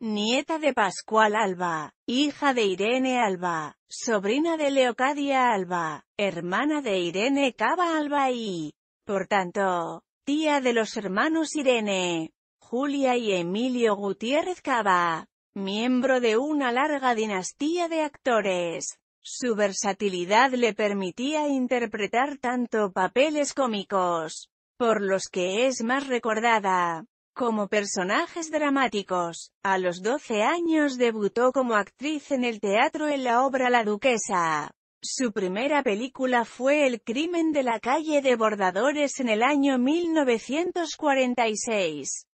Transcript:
nieta de Pascual Alba, hija de Irene Alba, sobrina de Leocadia Alba, hermana de Irene Cava Alba y, por tanto, tía de los hermanos Irene, Julia y Emilio Gutiérrez Cava, miembro de una larga dinastía de actores. Su versatilidad le permitía interpretar tanto papeles cómicos, por los que es más recordada, como personajes dramáticos. A los 12 años debutó como actriz en el teatro en la obra La Duquesa. Su primera película fue El crimen de la calle de Bordadores en el año 1946.